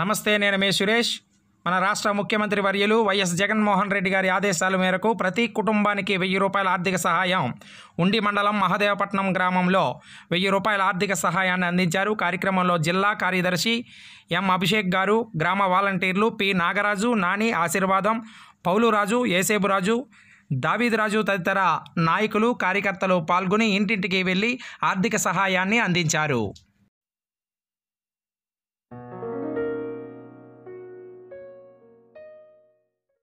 నమస్తే నేను మే సురేష్ మన రాష్ట్ర ముఖ్యమంత్రి వర్యులు వైఎస్ జగన్మోహన్ రెడ్డి గారి ఆదేశాల మేరకు ప్రతి కుటుంబానికి వెయ్యి రూపాయల ఆర్థిక సహాయం ఉండి మండలం మహదేవపట్నం గ్రామంలో వెయ్యి రూపాయల ఆర్థిక సహాయాన్ని అందించారు కార్యక్రమంలో జిల్లా కార్యదర్శి ఎం అభిషేక్ గారు గ్రామ వాలంటీర్లు పి నాగరాజు నాని ఆశీర్వాదం పౌలురాజు ఏసేబురాజు రాజు తదితర నాయకులు కార్యకర్తలు పాల్గొని ఇంటింటికి వెళ్ళి ఆర్థిక సహాయాన్ని అందించారు